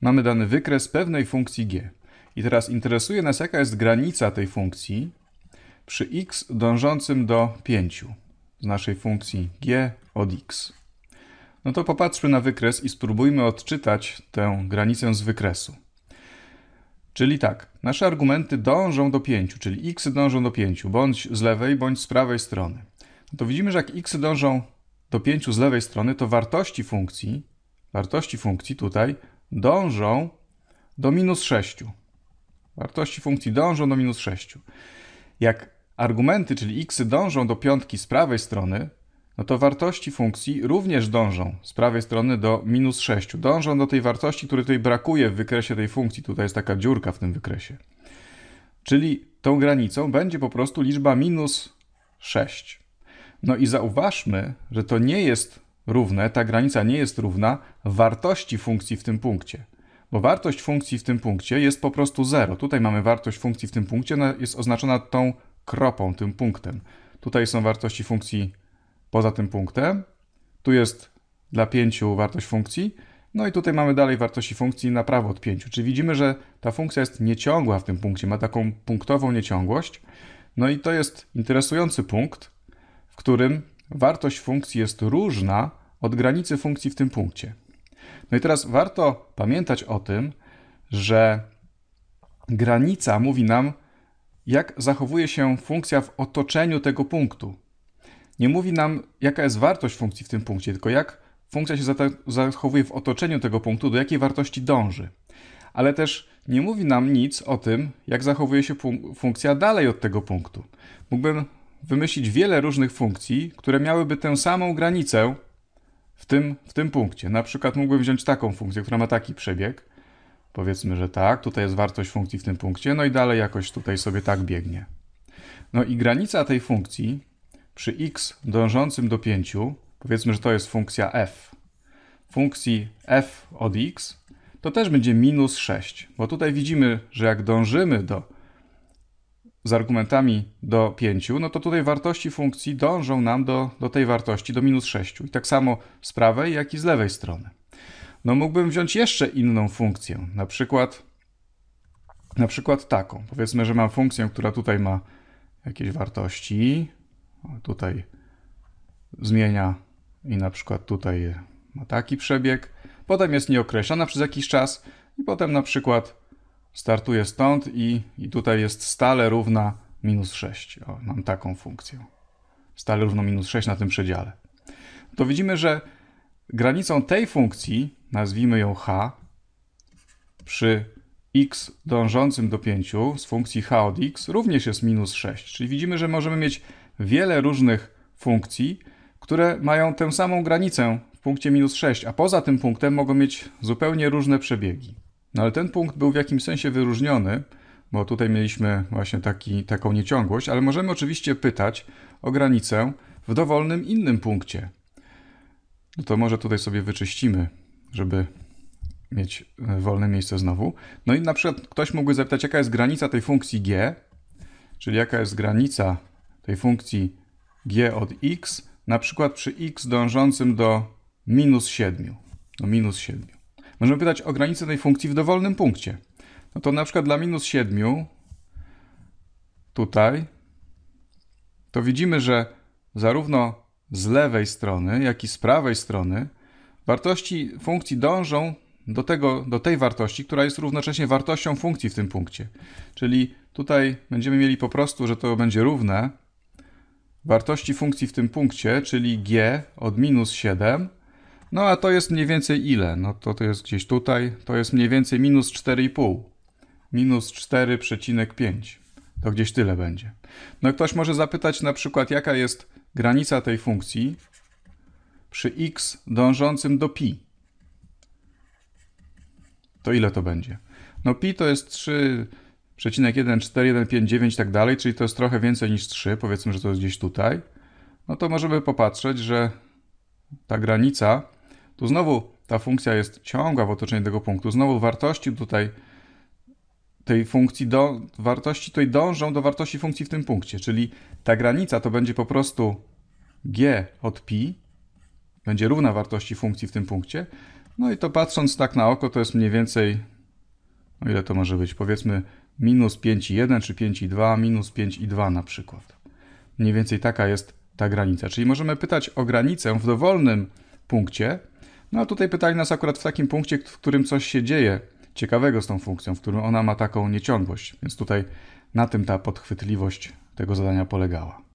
Mamy dany wykres pewnej funkcji g. I teraz interesuje nas, jaka jest granica tej funkcji przy x dążącym do 5 z naszej funkcji g od x. No to popatrzmy na wykres i spróbujmy odczytać tę granicę z wykresu. Czyli tak, nasze argumenty dążą do 5, czyli x dążą do 5, bądź z lewej, bądź z prawej strony. No to widzimy, że jak x dążą do 5 z lewej strony, to wartości funkcji, wartości funkcji tutaj dążą do minus 6. Wartości funkcji dążą do minus 6. Jak argumenty, czyli x dążą do piątki z prawej strony, no to wartości funkcji również dążą z prawej strony do minus 6. Dążą do tej wartości, której tutaj brakuje w wykresie tej funkcji. Tutaj jest taka dziurka w tym wykresie. Czyli tą granicą będzie po prostu liczba minus 6. No i zauważmy, że to nie jest równe, ta granica nie jest równa wartości funkcji w tym punkcie. Bo wartość funkcji w tym punkcie jest po prostu 0. Tutaj mamy wartość funkcji w tym punkcie, ona jest oznaczona tą kropą, tym punktem. Tutaj są wartości funkcji poza tym punktem. Tu jest dla 5 wartość funkcji. No i tutaj mamy dalej wartości funkcji na prawo od 5. Czyli widzimy, że ta funkcja jest nieciągła w tym punkcie, ma taką punktową nieciągłość. No i to jest interesujący punkt, w którym wartość funkcji jest różna od granicy funkcji w tym punkcie. No i teraz warto pamiętać o tym, że granica mówi nam, jak zachowuje się funkcja w otoczeniu tego punktu. Nie mówi nam, jaka jest wartość funkcji w tym punkcie, tylko jak funkcja się zachowuje w otoczeniu tego punktu, do jakiej wartości dąży. Ale też nie mówi nam nic o tym, jak zachowuje się funkcja dalej od tego punktu. Mógłbym wymyślić wiele różnych funkcji, które miałyby tę samą granicę w tym, w tym punkcie. Na przykład mógłbym wziąć taką funkcję, która ma taki przebieg. Powiedzmy, że tak, tutaj jest wartość funkcji w tym punkcie, no i dalej jakoś tutaj sobie tak biegnie. No i granica tej funkcji przy x dążącym do 5, powiedzmy, że to jest funkcja f, funkcji f od x, to też będzie minus 6, bo tutaj widzimy, że jak dążymy do z argumentami do 5, no to tutaj wartości funkcji dążą nam do, do tej wartości, do minus 6. I tak samo z prawej, jak i z lewej strony. No mógłbym wziąć jeszcze inną funkcję, na przykład, na przykład taką. Powiedzmy, że mam funkcję, która tutaj ma jakieś wartości, tutaj zmienia i na przykład tutaj ma taki przebieg, potem jest nieokreślona przez jakiś czas i potem na przykład startuje stąd i, i tutaj jest stale równa minus 6. O, mam taką funkcję. Stale równo minus 6 na tym przedziale. To widzimy, że granicą tej funkcji, nazwijmy ją h, przy x dążącym do 5 z funkcji h od x również jest minus 6. Czyli widzimy, że możemy mieć wiele różnych funkcji, które mają tę samą granicę w punkcie minus 6, a poza tym punktem mogą mieć zupełnie różne przebiegi. No ale ten punkt był w jakimś sensie wyróżniony, bo tutaj mieliśmy właśnie taki, taką nieciągłość, ale możemy oczywiście pytać o granicę w dowolnym innym punkcie. No to może tutaj sobie wyczyścimy, żeby mieć e, wolne miejsce znowu. No i na przykład ktoś mógłby zapytać, jaka jest granica tej funkcji g, czyli jaka jest granica tej funkcji g od x, na przykład przy x dążącym do minus 7. Do minus 7. Możemy pytać o granicę tej funkcji w dowolnym punkcie. No to na przykład dla minus 7 tutaj to widzimy, że zarówno z lewej strony, jak i z prawej strony wartości funkcji dążą do, tego, do tej wartości, która jest równocześnie wartością funkcji w tym punkcie. Czyli tutaj będziemy mieli po prostu, że to będzie równe wartości funkcji w tym punkcie, czyli g od minus 7 no a to jest mniej więcej ile? No to to jest gdzieś tutaj. To jest mniej więcej minus 4,5. Minus 4,5. To gdzieś tyle będzie. No ktoś może zapytać na przykład, jaka jest granica tej funkcji przy x dążącym do pi. To ile to będzie? No pi to jest 3,14159 i tak dalej, czyli to jest trochę więcej niż 3, powiedzmy, że to jest gdzieś tutaj. No to możemy popatrzeć, że ta granica tu znowu ta funkcja jest ciągła w otoczeniu tego punktu. Znowu wartości tutaj tej funkcji, do, wartości tutaj dążą do wartości funkcji w tym punkcie, czyli ta granica to będzie po prostu g od pi, będzie równa wartości funkcji w tym punkcie. No i to patrząc tak na oko, to jest mniej więcej, o no ile to może być, powiedzmy minus 5,1 czy 5,2, minus 5,2 na przykład. Mniej więcej taka jest ta granica. Czyli możemy pytać o granicę w dowolnym punkcie, no a tutaj pytali nas akurat w takim punkcie, w którym coś się dzieje ciekawego z tą funkcją, w którym ona ma taką nieciągłość. Więc tutaj na tym ta podchwytliwość tego zadania polegała.